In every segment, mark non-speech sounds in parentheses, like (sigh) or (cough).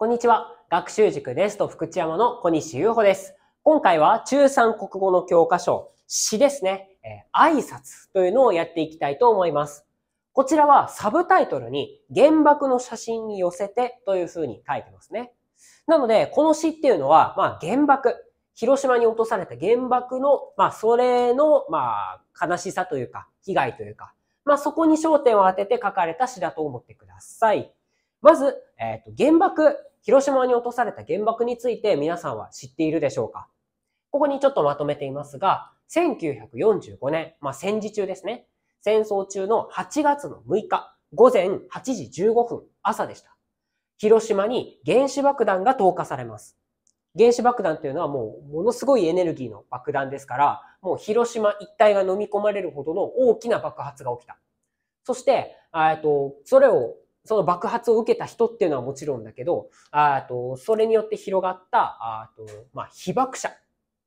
こんにちは。学習塾レスト福知山の小西優穂です。今回は中3国語の教科書、詩ですね、えー、挨拶というのをやっていきたいと思います。こちらはサブタイトルに原爆の写真に寄せてというふうに書いてますね。なので、この詩っていうのは、まあ原爆、広島に落とされた原爆の、まあそれの、まあ悲しさというか、被害というか、まあそこに焦点を当てて書かれた詩だと思ってください。まず、えっ、ー、と、原爆、広島に落とされた原爆について皆さんは知っているでしょうかここにちょっとまとめていますが、1945年、まあ、戦時中ですね。戦争中の8月の6日、午前8時15分、朝でした。広島に原子爆弾が投下されます。原子爆弾というのはもうものすごいエネルギーの爆弾ですから、もう広島一帯が飲み込まれるほどの大きな爆発が起きた。そして、えっと、それをその爆発を受けた人っていうのはもちろんだけど、あとそれによって広がった、あとまあ、被爆者、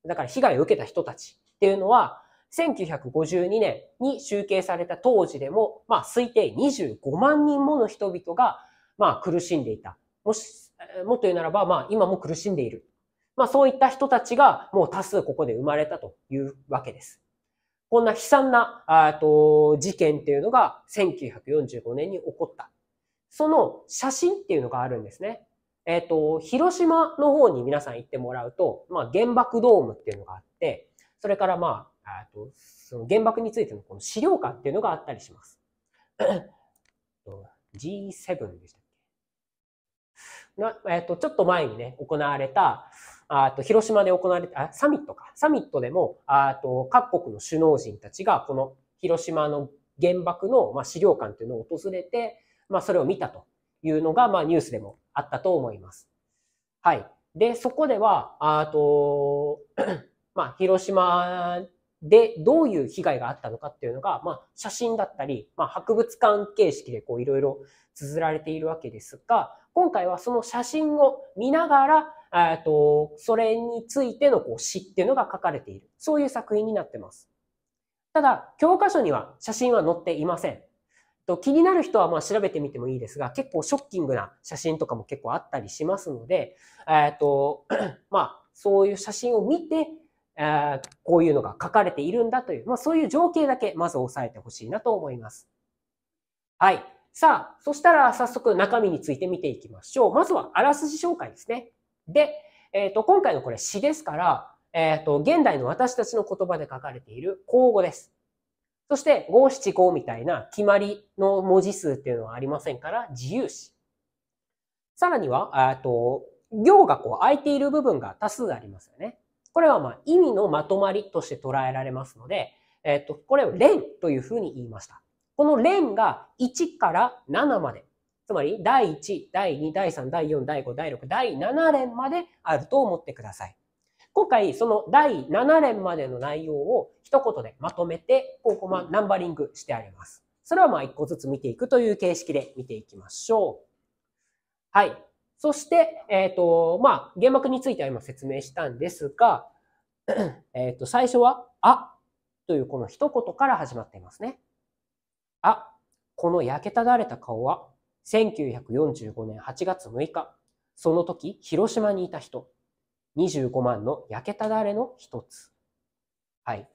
だから被害を受けた人たちっていうのは、1952年に集計された当時でも、まあ、推定25万人もの人々が、まあ、苦しんでいた。もし、もっと言うならば、まあ、今も苦しんでいる。まあ、そういった人たちが、もう多数ここで生まれたというわけです。こんな悲惨な、あと、事件っていうのが、1945年に起こったその写真っていうのがあるんですね。えっ、ー、と、広島の方に皆さん行ってもらうと、まあ、原爆ドームっていうのがあって、それからまあ、あとその原爆についてのこの資料館っていうのがあったりします。G7 (coughs) でしたっけな、えっ、ー、と、ちょっと前にね、行われた、あと広島で行われた、あ、サミットか。サミットでも、あと各国の首脳人たちが、この広島の原爆の、まあ、資料館っていうのを訪れて、まあ、それを見たというのが、まあ、ニュースでもあったと思います。はい。で、そこでは、あと、(clears throat) まあ、広島でどういう被害があったのかっていうのが、まあ、写真だったり、まあ、博物館形式でこう、いろいろ綴られているわけですが、今回はその写真を見ながら、えっと、それについてのこう詩っていうのが書かれている。そういう作品になってます。ただ、教科書には写真は載っていません。と気になる人はまあ調べてみてもいいですが、結構ショッキングな写真とかも結構あったりしますので、えっ、ー、と、(clears throat) まあ、そういう写真を見て、えー、こういうのが書かれているんだという、まあ、そういう情景だけまず押さえてほしいなと思います。はい。さあ、そしたら早速中身について見ていきましょう。まずはあらすじ紹介ですね。で、えっ、ー、と、今回のこれ詩ですから、えっ、ー、と、現代の私たちの言葉で書かれている口語です。そして五七五みたいな決まりの文字数っていうのはありませんから自由詞。さらには、と行がこう空いている部分が多数ありますよね。これはま意味のまとまりとして捉えられますので、えっと、これを連というふうに言いました。この連が1から7まで、つまり第1、第2、第3、第4、第5、第6、第7連まであると思ってください。今回、その第7連までの内容を一言でまとめて、ここ、ま、ナンバリングしてあります。それはまあ一個ずつ見ていくという形式で見ていきましょう。はい。そして、えっ、ー、と、まあ、原爆については今説明したんですが、(clears throat) えっと、最初は、あというこの一言から始まっていますね。あ、この焼けただれた顔は、1945年8月6日、その時、広島にいた人、25万の焼けただれの一つ。はい。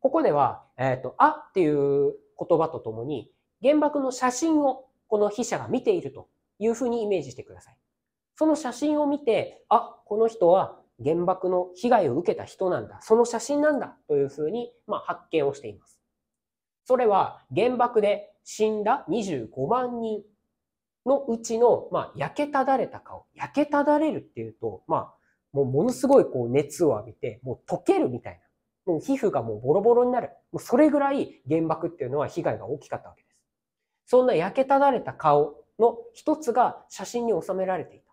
ここでは、えっ、ー、と、あっていう言葉とともに、原爆の写真をこの筆者が見ているというふうにイメージしてください。その写真を見て、あ、この人は原爆の被害を受けた人なんだ、その写真なんだというふうに、まあ、発見をしています。それは原爆で死んだ25万人のうちの、まあ、焼けただれた顔。焼けただれるっていうと、まあ、もうものすごいこう熱を浴びて、もう溶けるみたいな。もう皮膚がもうボロボロになる。もうそれぐらい原爆っていうのは被害が大きかったわけです。そんな焼けただれた顔の一つが写真に収められていた。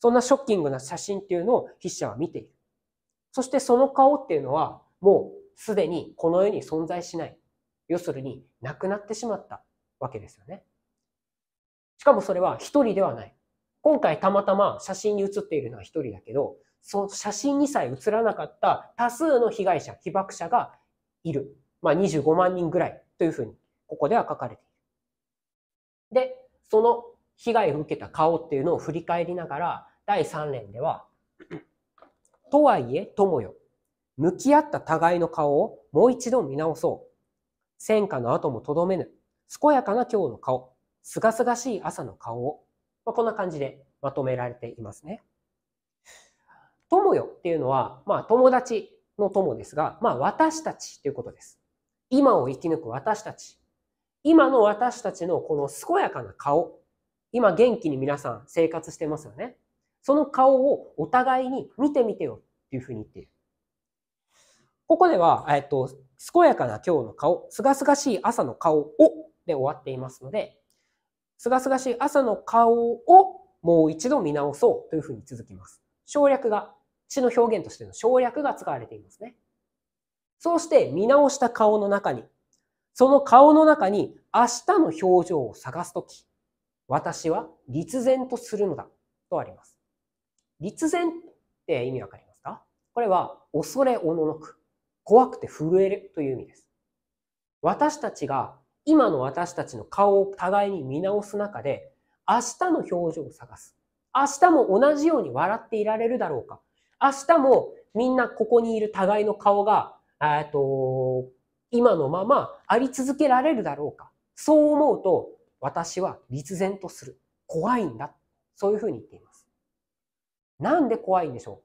そんなショッキングな写真っていうのを筆者は見ている。そしてその顔っていうのはもうすでにこの世に存在しない。要するに亡くなってしまったわけですよね。しかもそれは一人ではない。今回たまたま写真に写っているのは一人だけど、その写真にさえ写らなかった多数の被害者、被爆者がいる。まあ、25万人ぐらいというふうに、ここでは書かれている。で、その被害を受けた顔っていうのを振り返りながら、第3連では、とはいえ、友よ、向き合った互いの顔をもう一度見直そう。戦火の後もとどめぬ、健やかな今日の顔、すがすがしい朝の顔を、まあ、こんな感じでまとめられていますね。友よっていうのは、まあ、友達の友ですが、まあ、私たちということです。今を生き抜く私たち。今の私たちのこの健やかな顔。今元気に皆さん生活してますよね。その顔をお互いに見てみてよっていうふうに言っている。ここでは、えっと、健やかな今日の顔、すがすがしい朝の顔をで終わっていますので、すがすがしい朝の顔をもう一度見直そうというふうに続きます。省略が、詩の表現としての省略が使われていますね。そうして見直した顔の中に、その顔の中に明日の表情を探すとき、私は立然とするのだとあります。立然って意味わかりますかこれは恐れおののく、怖くて震えるという意味です。私たちが今の私たちの顔を互いに見直す中で、明日の表情を探す。明日も同じように笑っていられるだろうか。明日もみんなここにいる互いの顔が、えっと、今のままあり続けられるだろうか。そう思うと、私は立然とする。怖いんだ。そういうふうに言っています。なんで怖いんでしょう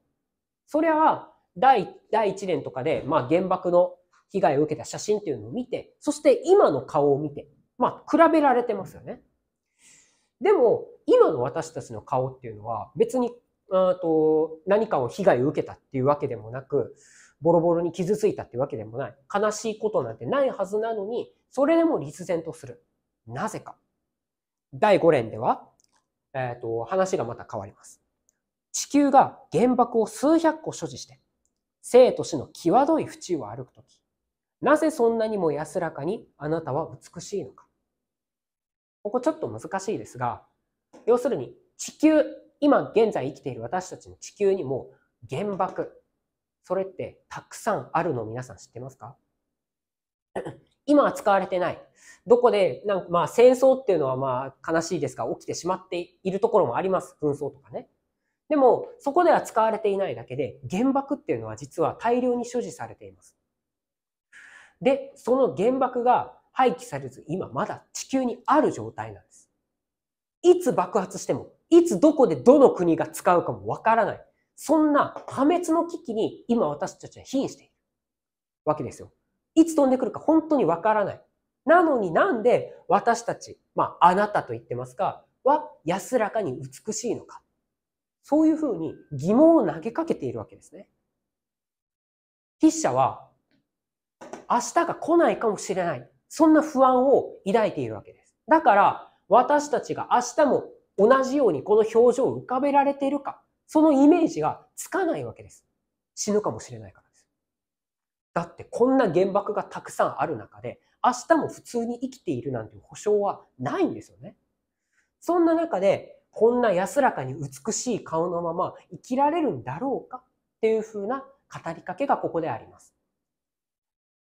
それは第、第1年とかで、まあ原爆の被害を受けた写真っていうのを見て、そして今の顔を見て、まあ、比べられてますよね。でも、今の私たちの顔っていうのは、別に、あと何かを被害を受けたっていうわけでもなく、ボロボロに傷ついたっていうわけでもない。悲しいことなんてないはずなのに、それでも立然とする。なぜか。第5連では、えっ、ー、と、話がまた変わります。地球が原爆を数百個所持して、生と死の際どい淵を歩くとき、なぜそんなにも安らかにあなたは美しいのか。ここちょっと難しいですが、要するに地球、今現在生きている私たちの地球にも原爆、それってたくさんあるの皆さん知ってますか (coughs) 今は使われてない。どこで、なんかまあ戦争っていうのはまあ悲しいですが起きてしまっているところもあります。紛争とかね。でもそこでは使われていないだけで原爆っていうのは実は大量に所持されています。で、その原爆が廃棄されず、今まだ地球にある状態なんです。いつ爆発しても、いつどこでどの国が使うかもわからない。そんな破滅の危機に今私たちは瀕しているわけですよ。いつ飛んでくるか本当にわからない。なのになんで私たち、まああなたと言ってますか、は安らかに美しいのか。そういうふうに疑問を投げかけているわけですね。筆者は明日が来ないかもしれない。そんな不安を抱いているわけです。だから、私たちが明日も同じようにこの表情を浮かべられているか、そのイメージがつかないわけです。死ぬかもしれないからです。だってこんな原爆がたくさんある中で、明日も普通に生きているなんて保証はないんですよね。そんな中で、こんな安らかに美しい顔のまま生きられるんだろうかっていうふうな語りかけがここであります。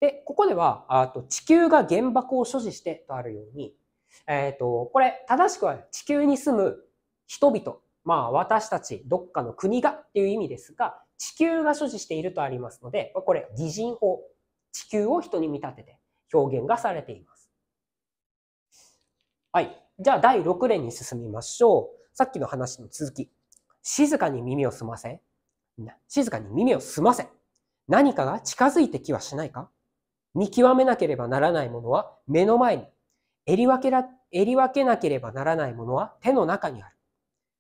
で、ここでは、あと地球が原爆を所持してとあるように、えっ、ー、と、これ、正しくは地球に住む人々、まあ私たち、どっかの国がっていう意味ですが、地球が所持しているとありますので、これ、擬人法。地球を人に見立てて表現がされています。はい。じゃあ、第6例に進みましょう。さっきの話の続き。静かに耳を澄ませ。静かに耳を澄ませ。何かが近づいてきはしないか見極めなければならないものは目の前に、り分けらり分けなければならないものは手の中にある。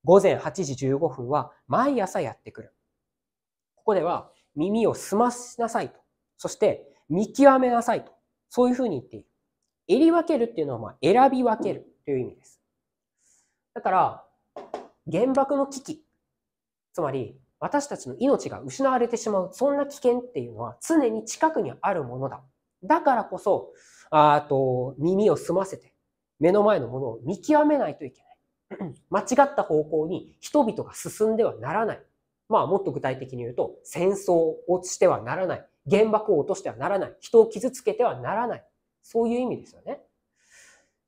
午前8時15分は毎朝やってくる。ここでは耳を澄ましなさいと。そして見極めなさいと。そういうふうに言っている。えり分けるっていうのはま選び分けるという意味です。だから、原爆の危機、つまり私たちの命が失われてしまう、そんな危険っていうのは常に近くにあるものだだからこそ、あと耳を澄ませて、目の前のものを見極めないといけない。(clears throat) 間違った方向に人々が進んではならない。まあもっと具体的に言うと、戦争をしてはならない。原爆を落としてはならない。人を傷つけてはならない。そういう意味ですよね。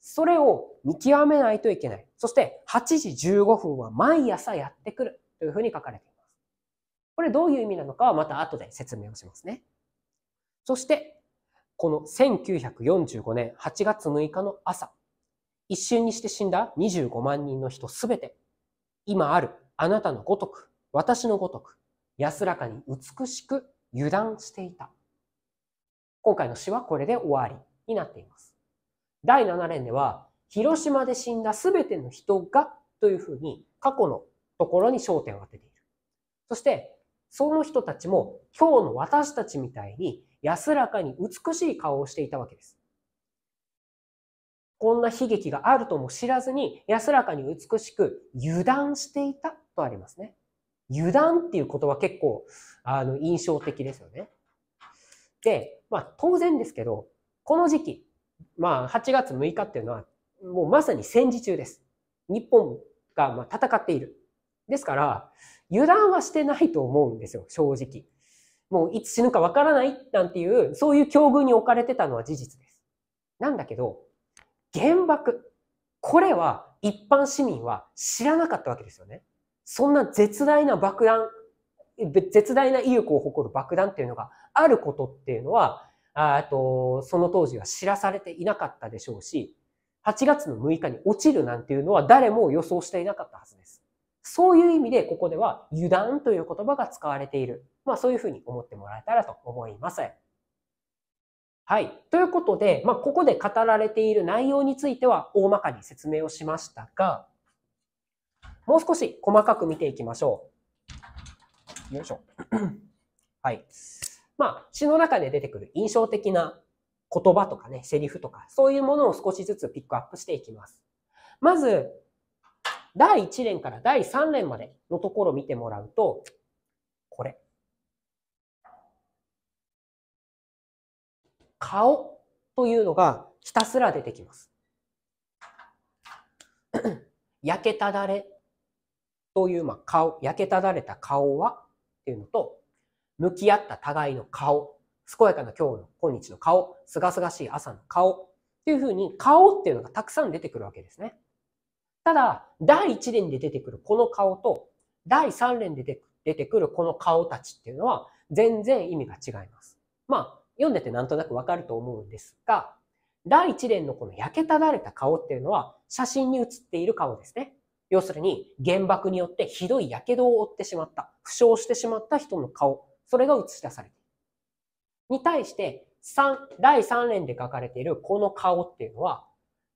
それを見極めないといけない。そして8時15分は毎朝やってくるというふうに書かれています。これどういう意味なのかはまた後で説明をしますね。そしてこの1945年8月6日の朝、一瞬にして死んだ25万人の人すべて、今あるあなたのごとく、私のごとく、安らかに美しく油断していた。今回の詩はこれで終わりになっています。第7連では、広島で死んだすべての人がというふうに過去のところに焦点を当てている。そして、その人たちも今日の私たちみたいに安らかに美しい顔をしていたわけです。こんな悲劇があるとも知らずに安らかに美しく油断していたとありますね。油断っていう言葉結構あの印象的ですよね。で、まあ当然ですけど、この時期、まあ8月6日っていうのはもうまさに戦時中です。日本がま戦っている。ですから、油断はしてないと思うんですよ、正直。もういつ死ぬかわからないなんていう、そういう境遇に置かれてたのは事実です。なんだけど、原爆。これは一般市民は知らなかったわけですよね。そんな絶大な爆弾、絶大な威力を誇る爆弾っていうのがあることっていうのは、あとその当時は知らされていなかったでしょうし、8月の6日に落ちるなんていうのは誰も予想していなかったはずです。そういう意味でここでは油断という言葉が使われているまあ、そういうふうに思ってもらえたらと思います。はい。ということで、まあ、ここで語られている内容については大まかに説明をしましたが、もう少し細かく見ていきましょう。よいしょ。(clears throat) はい。まあ、詩の中で出てくる印象的な言葉とかね、セリフとか、そういうものを少しずつピックアップしていきます。まず、第1連から第3連までのところを見てもらうと、顔というのがひたすら出てきます。(clears throat) 焼けただれという、まあ、顔、焼けただれた顔はっていうのと、向き合った互いの顔、健やかな今日の今日の顔、すがすがしい朝の顔っていうふうに顔っていうのがたくさん出てくるわけですね。ただ、第1連で出てくるこの顔と、第3連で出てくるこの顔たちっていうのは全然意味が違います。まあ、読んでてなんとなくわかると思うんですが、第一連のこの焼けただれた顔っていうのは写真に写っている顔ですね。要するに原爆によってひどい火傷を負ってしまった、負傷してしまった人の顔、それが映し出されている。に対して3、第3連で書かれているこの顔っていうのは、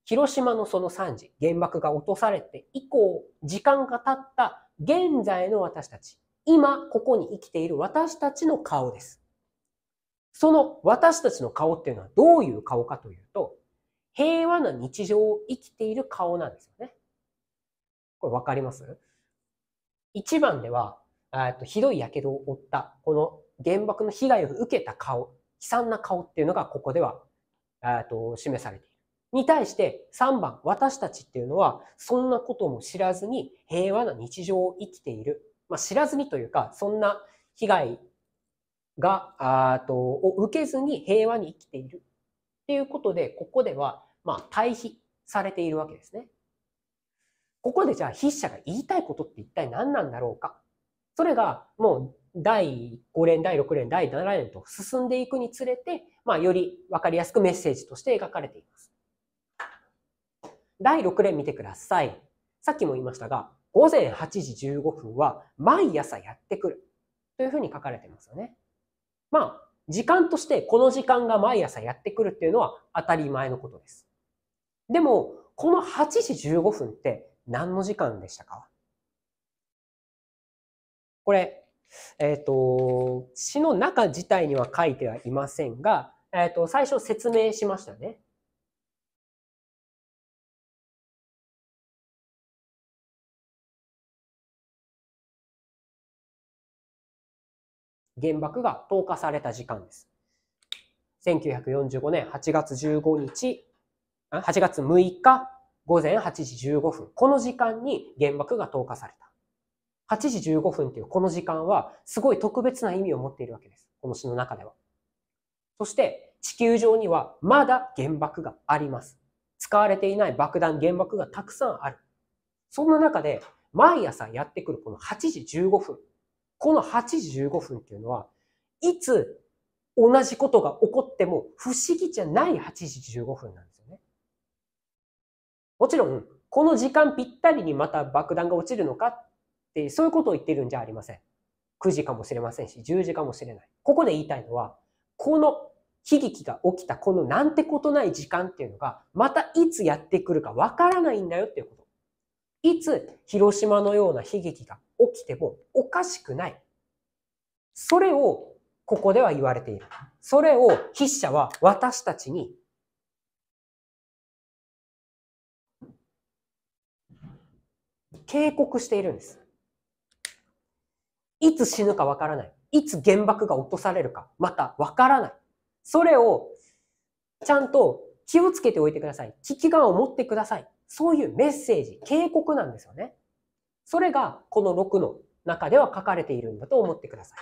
広島のその惨事、原爆が落とされて以降、時間が経った現在の私たち、今ここに生きている私たちの顔です。その私たちの顔っていうのはどういう顔かというと、平和な日常を生きている顔なんですよね。これわかります ?1 番では、とひどい火傷を負った、この原爆の被害を受けた顔、悲惨な顔っていうのがここではと示されている。に対して3番、私たちっていうのは、そんなことも知らずに平和な日常を生きている。まあ、知らずにというか、そんな被害が、あとを受けずに平和に生きているっていうことで、ここでは、まあ、対比されているわけですね。ここでじゃあ筆者が言いたいことって一体何なんだろうか。それがもう第5連、第6連、第7連と進んでいくにつれて、まあ、より分かりやすくメッセージとして描かれています。第6連見てください。さっきも言いましたが、午前8時15分は毎朝やってくるというふうに書かれてますよね。まあ、時間としてこの時間が毎朝やってくるっていうのは当たり前のことです。でも、この8時15分って何の時間でしたかこれ、えっ、ー、と、詩の中自体には書いてはいませんが、えっ、ー、と、最初説明しましたね。原爆が投下された時間です。1945年8月15日、8月6日午前8時15分。この時間に原爆が投下された。8時15分というこの時間はすごい特別な意味を持っているわけです。この詩の中では。そして地球上にはまだ原爆があります。使われていない爆弾、原爆がたくさんある。そんな中で毎朝やってくるこの8時15分。この8時15分っていうのは、いつ同じことが起こっても不思議じゃない8時15分なんですよね。もちろん、この時間ぴったりにまた爆弾が落ちるのかって、そういうことを言ってるんじゃありません。9時かもしれませんし、10時かもしれない。ここで言いたいのは、この悲劇が起きたこのなんてことない時間っていうのが、またいつやってくるかわからないんだよっていうこと。いつ広島のような悲劇が起きてもおかしくない。それをここでは言われている。それを筆者は私たちに警告しているんです。いつ死ぬかわからない。いつ原爆が落とされるか、またわからない。それをちゃんと気をつけておいてください。危機感を持ってください。そういうメッセージ、警告なんですよね。それがこの6の中では書かれているんだと思ってください。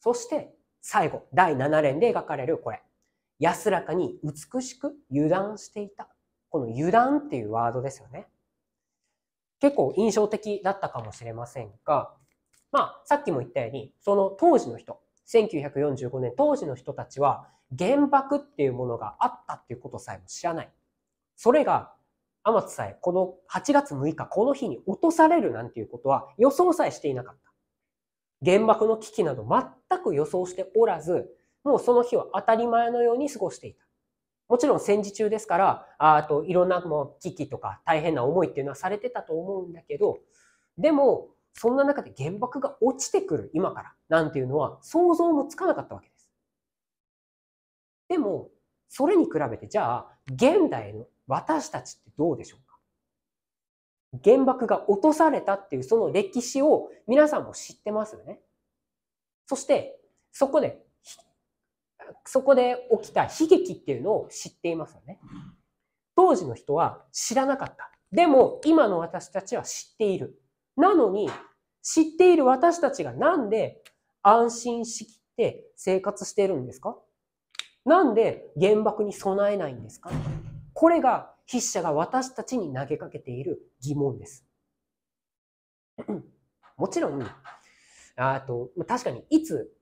そして最後、第7連で描かれるこれ。安らかに美しく油断していた。この油断っていうワードですよね。結構印象的だったかもしれませんが、まあ、さっきも言ったように、その当時の人、1945年当時の人たちは原爆っていうものがあったっていうことさえも知らない。それが天津さえこの8月6日、この日に落とされるなんていうことは予想さえしていなかった。原爆の危機など全く予想しておらず、もうその日は当たり前のように過ごしていた。もちろん戦時中ですから、あといろんなもう危機とか大変な思いっていうのはされてたと思うんだけど、でも、そんな中で原爆が落ちてくる今からなんていうのは想像もつかなかったわけです。でも、それに比べてじゃあ、現代の私たちってどうでしょうか原爆が落とされたっていうその歴史を皆さんも知ってますよね。そしてそこでそこで起きた悲劇っていうのを知っていますよね。当時の人は知らなかった。でも今の私たちは知っている。なのに知っている私たちがなんで安心しきって生活しているんですかなんで原爆に備えないんですかこれが筆者が私たちに投げかけている疑問です。もちろん、あと確かにいつ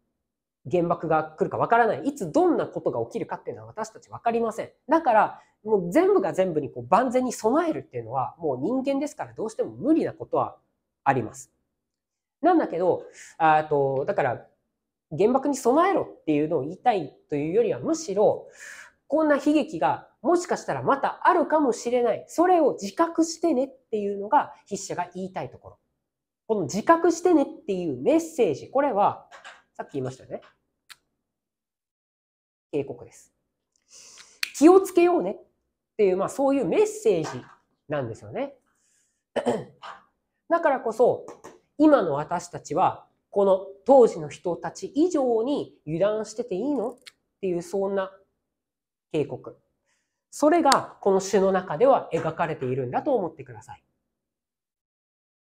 原爆が来るかわからない、いつどんなことが起きるかっていうのは私たち分かりません。だから、もう全部が全部にこう万全に備えるっていうのは、もう人間ですからどうしても無理なことはあります。なんだけど、あとだから、原爆に備えろっていうのを言いたいというよりは、むしろ、こんな悲劇がもしかしたらまたあるかもしれない。それを自覚してねっていうのが筆者が言いたいところ。この自覚してねっていうメッセージ、これはさっき言いましたよね。警告です。気をつけようねっていう、まあそういうメッセージなんですよね。(clears throat) だからこそ、今の私たちは、この当時の人たち以上に油断してていいのっていう、そんな警告。それがこの詩の中では描かれているんだと思ってください。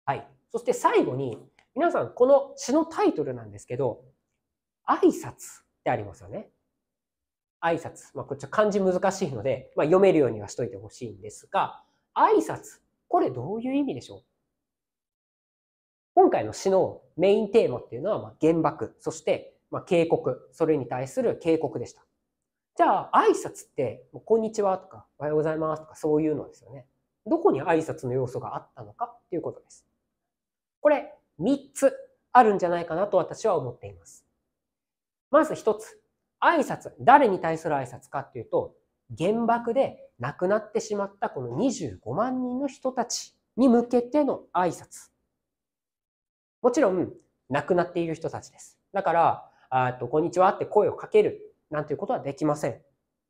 はい。そして最後に、皆さん、この詩のタイトルなんですけど、挨拶ってありますよね。挨拶。まあ、こっちは漢字難しいので、まあ、読めるようにはしといてほしいんですが、挨拶。これどういう意味でしょう今回の詩のメインテーマっていうのは、ま原爆、そして、ま警告、それに対する警告でした。じゃあ挨拶って、こんにちはとか、おはようございますとか、そういうのですよね。どこに挨拶の要素があったのかっていうことです。これ、3つあるんじゃないかなと私は思っています。まず1つ。挨拶。誰に対する挨拶かっていうと、原爆で亡くなってしまったこの25万人の人たちに向けての挨拶。もちろん、亡くなっている人たちです。だから、あと、こんにちはって声をかけるなんていうことはできません。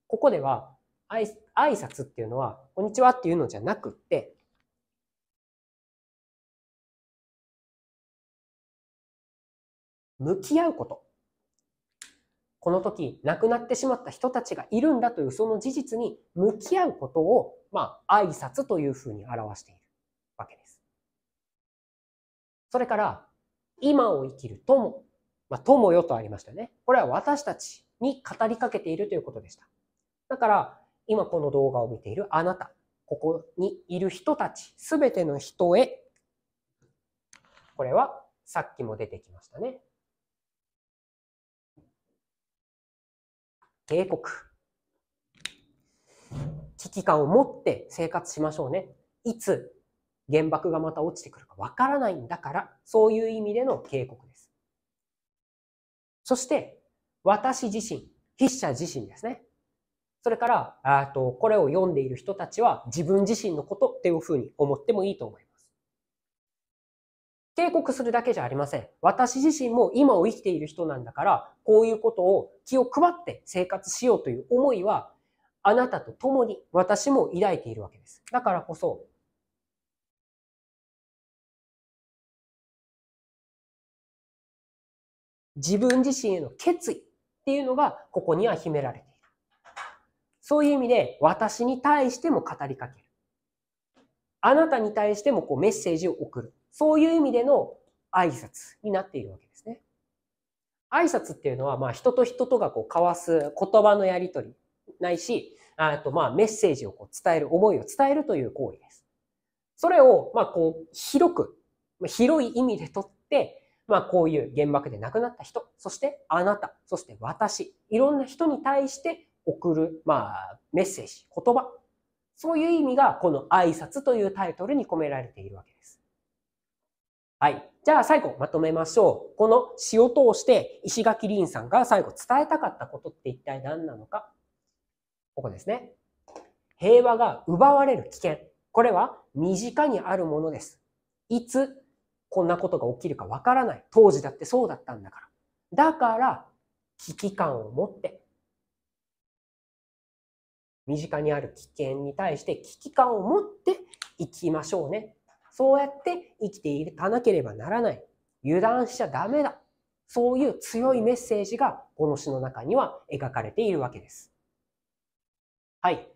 ここでは挨拶っていうのは、こんにちはっていうのじゃなくって、向き合うこと。この時、亡くなってしまった人たちがいるんだというその事実に向き合うことを、まあ、挨拶というふうに表しているわけです。それから、今を生きる友。まあ、友よとありましたよね。これは私たちに語りかけているということでした。だから、今この動画を見ているあなた、ここにいる人たち、すべての人へ、これはさっきも出てきましたね。警告。危機感を持って生活しましょうね。いつ原爆がまた落ちてくるかわからないんだから、そういう意味での警告です。そして、私自身、筆者自身ですね。それから、あとこれを読んでいる人たちは自分自身のことっていうふうに思ってもいいと思います。警告するだけじゃありません。私自身も今を生きている人なんだから、こういうことを気を配って生活しようという思いは、あなたと共に私も抱いているわけです。だからこそ、自分自身への決意っていうのがここには秘められている。そういう意味で私に対しても語りかける。あなたに対してもこうメッセージを送る。そういう意味での挨拶になっているわけですね。挨拶っていうのは、まあ、人と人とがこう交わす言葉のやり取りないし、あとまあメッセージをこう伝える、思いを伝えるという行為です。それをまあこう広く、広い意味でとって、まあ、こういう原爆で亡くなった人、そしてあなた、そして私、いろんな人に対して送る、まあ、メッセージ、言葉、そういう意味がこの挨拶というタイトルに込められているわけです。はい。じゃあ最後まとめましょう。この詩を通して石垣凛さんが最後伝えたかったことって一体何なのか。ここですね。平和が奪われる危険。これは身近にあるものです。いつこんなことが起きるかわからない。当時だってそうだったんだから。だから、危機感を持って、身近にある危険に対して危機感を持って生きましょうね。そうやって生きていかなければならない。油断しちゃダメだ。そういう強いメッセージがこの詩の中には描かれているわけです。はい。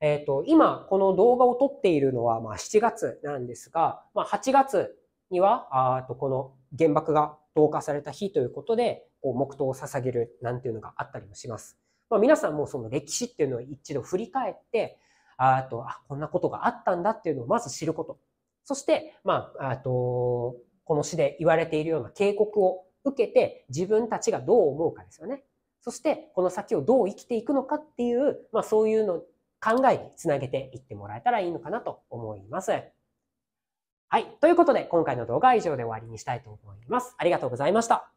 えっ、ー、と、今、この動画を撮っているのは、まあ、7月なんですが、まあ、8月には、あとこの原爆が投下された日ということで、こう黙祷を捧げるなんていうのがあったりもします。まあ、皆さんもその歴史っていうのを一度振り返って、あとあこんなことがあったんだっていうのをまず知ること。そして、まあ、あとこの詩で言われているような警告を受けて自分たちがどう思うかですよね。そしてこの先をどう生きていくのかっていう、まあ、そういうの考えにつなげていってもらえたらいいのかなと思います。はい。ということで、今回の動画は以上で終わりにしたいと思います。ありがとうございました。